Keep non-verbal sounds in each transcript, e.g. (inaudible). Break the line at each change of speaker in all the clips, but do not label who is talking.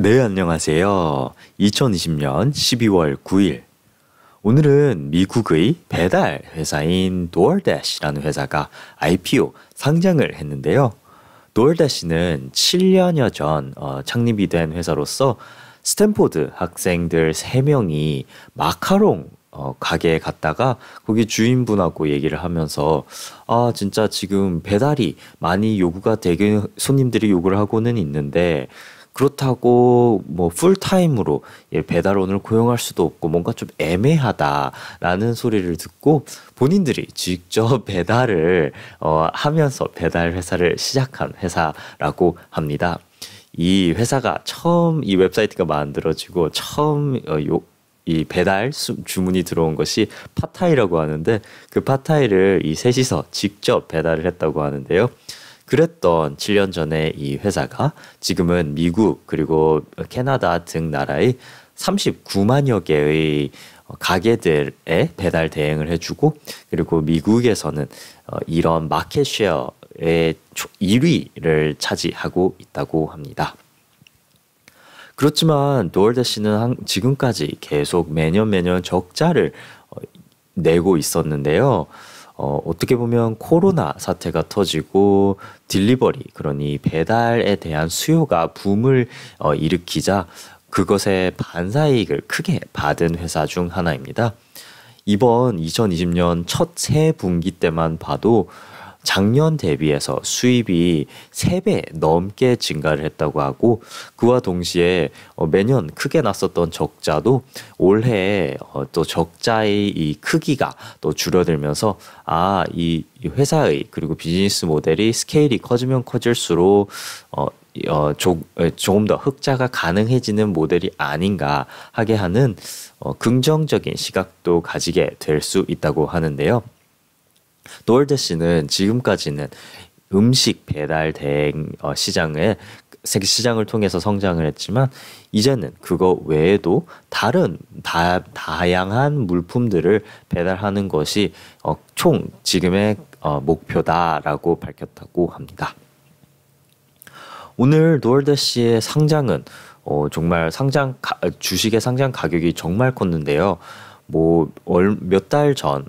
네, 안녕하세요. 2020년 12월 9일. 오늘은 미국의 배달 회사인 DoorDash라는 회사가 IPO 상장을 했는데요. DoorDash는 7년여 전 어, 창립이 된 회사로서 스탠포드 학생들 3명이 마카롱 어, 가게에 갔다가 거기 주인분하고 얘기를 하면서 아 진짜 지금 배달이 많이 요구가 되게 손님들이 요구를 하고는 있는데 그렇다고 뭐 풀타임으로 예, 배달원을 고용할 수도 없고 뭔가 좀 애매하다라는 소리를 듣고 본인들이 직접 (laughs) 배달을 어, 하면서 배달 회사를 시작한 회사라고 합니다. 이 회사가 처음 이 웹사이트가 만들어지고 처음 어, 요, 이 배달 주문이 들어온 것이 파타이라고 하는데 그 파타이를 이 셋이서 직접 배달을 했다고 하는데요. 그랬던 7년 전에 이 회사가 지금은 미국 그리고 캐나다 등 나라의 39만여 개의 어, 가게들에 배달 대행을 해주고 그리고 미국에서는 어, 이런 마켓 쉐어의 1위를 차지하고 있다고 합니다. 그렇지만 도어대시는 지금까지 계속 매년 매년 적자를 어, 내고 있었는데요. 어, 어떻게 보면 코로나 사태가 터지고 딜리버리 그러니 배달에 대한 수요가 붐을 어, 일으키자 그것의 반사이익을 크게 받은 회사 중 하나입니다. 이번 2020년 첫 세 분기 때만 봐도 작년 대비해서 수입이 3배 넘게 증가를 했다고 하고 그와 동시에 어, 매년 크게 났었던 적자도 올해 어, 또 적자의 이 크기가 또 줄어들면서 아, 이 회사의 그리고 비즈니스 모델이 스케일이 커지면 커질수록 어, 어, 조, 조금 더 흑자가 가능해지는 모델이 아닌가 하게 하는 어, 긍정적인 시각도 가지게 될 수 있다고 하는데요. 또월드 씨는 지금까지는 음식 배달 대행 어, 시장에 세계 시장을 통해서 성장을 했지만 이제는 그거 외에도 다른 다, 다양한 물품들을 배달하는 것이 어, 총 지금의 어, 목표다라고 밝혔다고 합니다. 오늘 노월드씨의 상장은 어, 정말 상장 가, 주식의 상장 가격이 정말 컸는데요. 뭐몇달전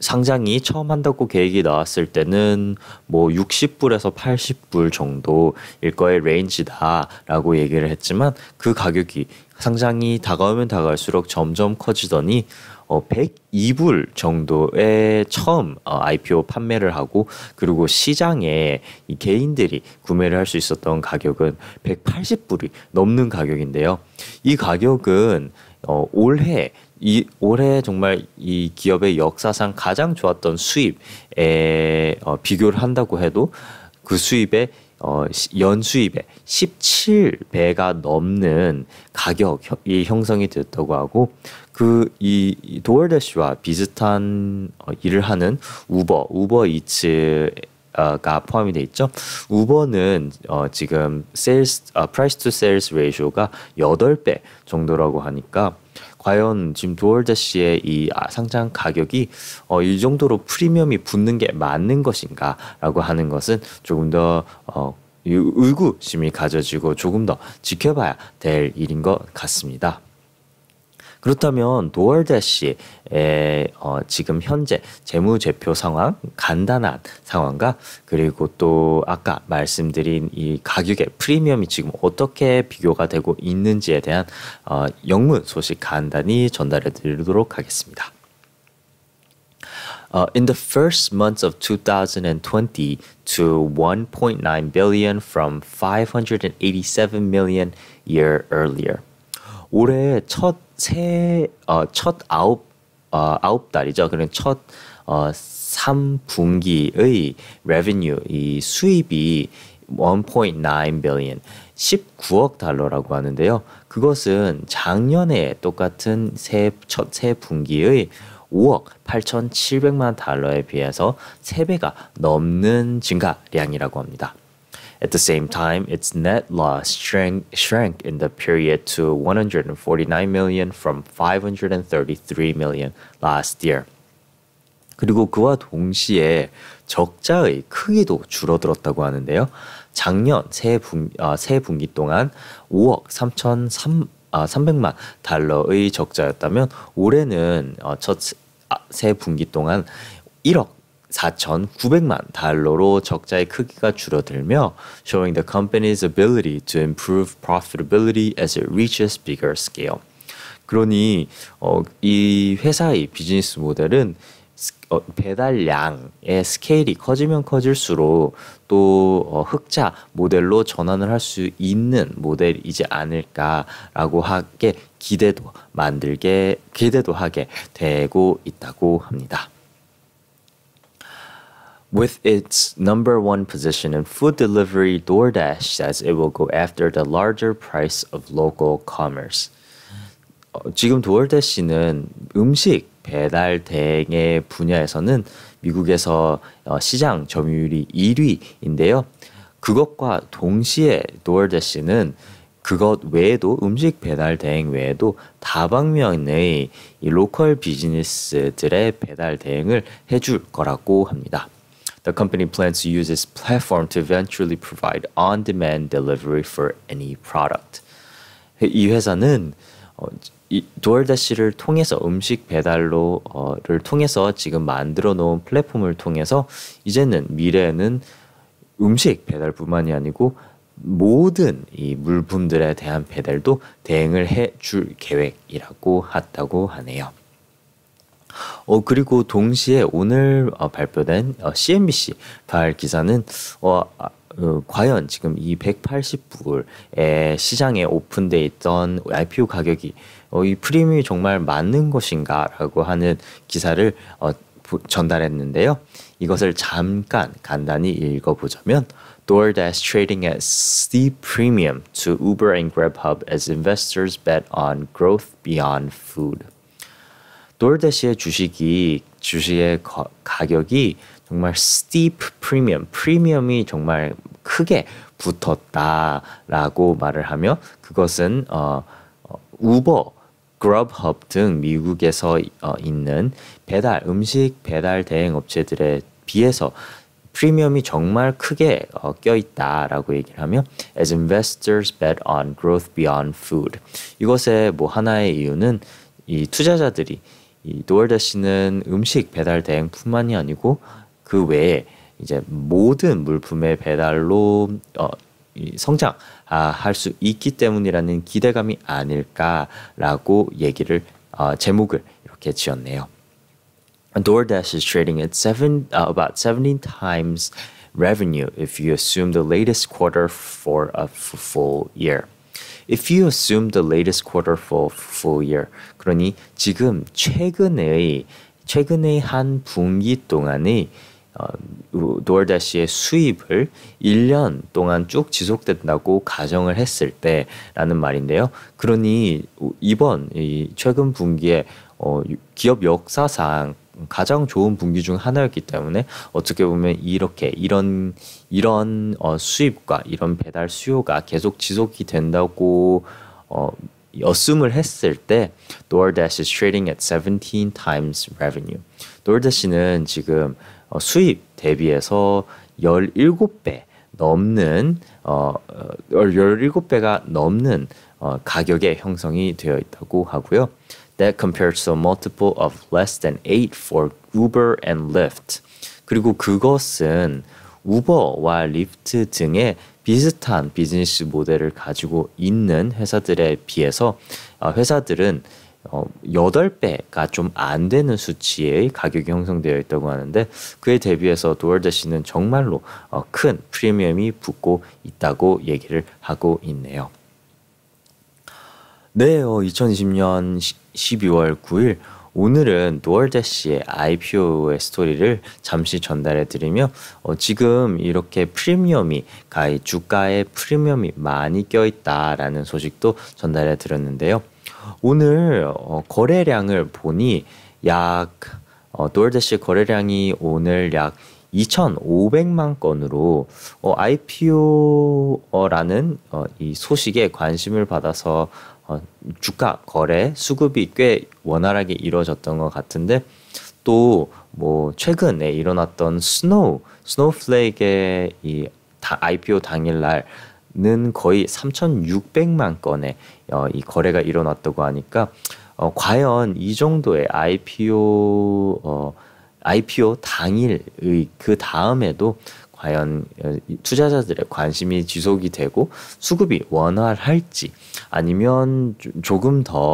상장이 처음 한다고 계획이 나왔을 때는 뭐 60불에서 80불 정도일 거의 레인지다라고 얘기를 했지만 그 가격이 상장이 다가오면 다가올수록 점점 커지더니 어 102불 정도에 처음 어, IPO 판매를 하고 그리고 시장에 이 개인들이 구매를 할 수 있었던 가격은 180불이 넘는 가격인데요. 이 가격은 어, 올해 이 올해 정말 이 기업의 역사상 가장 좋았던 수입에 어, 비교를 한다고 해도 그 수입의 어, 연수입의 17배가 넘는 가격이 형성이 됐다고 하고 그 이 도어대시와 비슷한 어, 일을 하는 우버, 우버 이츠 가 포함이 돼 있죠. 우버는 어, 지금 sales 아, price to sales ratio가 8배 정도라고 하니까 과연 지금 두얼자 씨의 이 아, 상장 가격이 어, 이 정도로 프리미엄이 붙는 게 맞는 것인가라고 하는 것은 조금 더 어, 의구심이 가져지고 조금 더 지켜봐야 될 일인 것 같습니다. 그렇다면 노월대시의 어, 지금 현재 재무제표 상황 간단한 상황과 그리고 또 아까 말씀드린 이 가격의 프리미엄이 지금 어떻게 비교가 되고 있는지에 대한 어, 영문 소식 간단히 전달해 드리도록 하겠습니다. Uh, in the first months of 2020 to 1.9 billion from 587 million year earlier. 올해 첫 새첫 어, 아홉 어, 아홉 달이죠. 그런 그러니까 첫 어, 3분기의 revenue 이 수입이 1.9 billion 19억 달러라고 하는데요. 그것은 작년에 똑같은 새 첫새 분기의 5억 8,700만 달러에 비해서 3배가 넘는 증가량이라고 합니다. At the same time, its net loss shrank, shrank in the period to 149 million from 533 million last year. 그리고 그와 동시에 적자의 크기도 줄어들었다고 하는데요. 작년 세, 분, 아, 세 분기 동안 5억 3천 3, 아, 3백만 달러의 적자였다면 올해는 어, 첫세 분기 동안 1억 4,900만 달러로 적자의 크기가 줄어들며 showing the company's ability to improve profitability as it reaches bigger scale. 그러니 어, 이 회사의 비즈니스 모델은 어, 배달량의 스케일이 커지면 커질수록 또 어, 흑자 모델로 전환을 할 수 있는 모델이지 않을까라고 하게 기대도 만들게 기대도 하게 되고 있다고 합니다. with its number one position in food delivery, DoorDash says it will go after the larger price of local commerce. 어, 지금 DoorDash는 음식 배달 대행의 분야에서는 미국에서 어, 시장 점유율이 1위인데요. 그것과 동시에 DoorDash는 그것 외에도 음식 배달 대행 외에도 다방면의 이 로컬 비즈니스들의 배달 대행을 해줄 거라고 합니다. The company plans to use its platform to eventually provide on-demand delivery for any product. 이 회사는 어, 이 도어다시를 통해서 음식 배달로를 통해서 지금 만들어 놓은 플랫폼을 통해서 이제는 미래에는 음식 배달뿐만이 아니고 모든 이 물품들에 대한 배달도 대행을 해 줄 계획이라고 했다고 하네요. 어, 그리고 동시에 오늘 어, 발표된 어, CNBC 발 기사는 어, 아, 어, 과연 지금 이 180불에 시장에 오픈돼 있던 IPO 가격이 어, 이 프리미엄이 정말 맞는 것인가라고 하는 기사를 어, 전달했는데요. 이것을 잠깐 간단히 읽어보자면 DoorDash trading at steep premium to Uber and Grubhub as investors bet on growth beyond food. 돌대시의 주식이 주식의 거, 가격이 정말 steep premium, 프리미엄이 정말 크게 붙었다라고 말을 하며 그것은 어, 어 우버, 그럽헙 등 미국에서 어, 있는 배달 음식 배달 대행 업체들에 비해서 프리미엄이 정말 크게 어, 껴있다라고 얘기를 하며 as investors bet on growth beyond food 이것의 뭐 하나의 이유는 이 투자자들이 이 도어대시는 음식 배달 대행뿐만이 아니고 그 외에 이제 모든 물품의 배달로 어, 성장할 아, 수 있기 때문이라는 기대감이 아닐까라고 얘기를 어, 제목을 이렇게 지었네요. DoorDash is trading at seven, uh, about 17 times revenue if you assume the latest quarter for a full year. If you assume the latest quarter for full year. 그러니 지금 최근의 최근의 한 분기 동안의 어, d o o r 의 수입을 1년 동안 쭉 지속된다고 가정을 했을 때라는 말인데요. 그러니 이번 이 최근 분기에 어, 기업 역사상 가장 좋은 분기 중 하나였기 때문에 어떻게 보면 이렇게 이런 이런 어, 수입과 이런 배달 수요가 계속 지속이 된다고 어, 였음을 했을 때 DoorDash is trading at 17 times revenue. DoorDash는 지금 어, 수입 대비해서 17배 넘는 어 17배가 어, 넘는 어, 가격의 형성이 되어 있다고 하고요. That compares to a multiple of less than 8 for Uber and Lyft. 그리고 그것은 우버와 리프트 등의 비슷한 비즈니스 모델을 가지고 있는 회사들에 비해서 어, 회사들은 8배가 어, 좀안 되는 수치의 가격이 형성되어 있다고 하는데 그에 대비해서 도어대시는 정말로 어, 큰 프리미엄이 붙고 있다고 얘기를 하고 있네요. 네, 어, 2020년 시, 12월 9일 오늘은 노얼대씨의 IPO의 스토리를 잠시 전달해 드리며 어, 지금 이렇게 프리미엄이 가히 주가에 프리미엄이 많이 껴 있다라는 소식도 전달해 드렸는데요. 오늘 어, 거래량을 보니 약 어, 노얼대시 거래량이 오늘 약 2,500만 건으로 어, IPO라는 어, 이 소식에 관심을 받아서 어, 주가 거래 수급이 꽤 원활하게 이루어졌던 것 같은데 또뭐 최근에 일어났던 스노우 스노우플레이크의 이 IPO 당일날 은 거의 3,600만 건의 어, 이 거래가 일어났다고 하니까 어, 과연 이 정도의 IPO 어, IPO 당일의 그 다음에도 과연 투자자들의 관심이 지속이 되고 수급이 원활할지 아니면 조금 더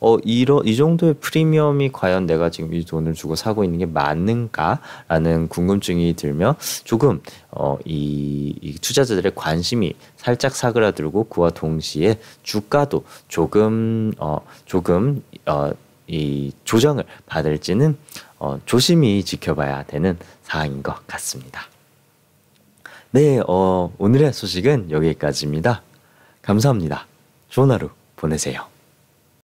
어 이런 이 정도의 프리미엄이 과연 내가 지금 이 돈을 주고 사고 있는 게 맞는가라는 궁금증이 들면 조금 어이 이 투자자들의 관심이 살짝 사그라들고 그와 동시에 주가도 조금 어 조금 어이 조정을 받을지는 어, 조심히 지켜봐야 되는 사항인 것 같습니다. 네, 어, 오늘의 소식은 여기까지입니다. 감사합니다. 좋은 하루 보내세요.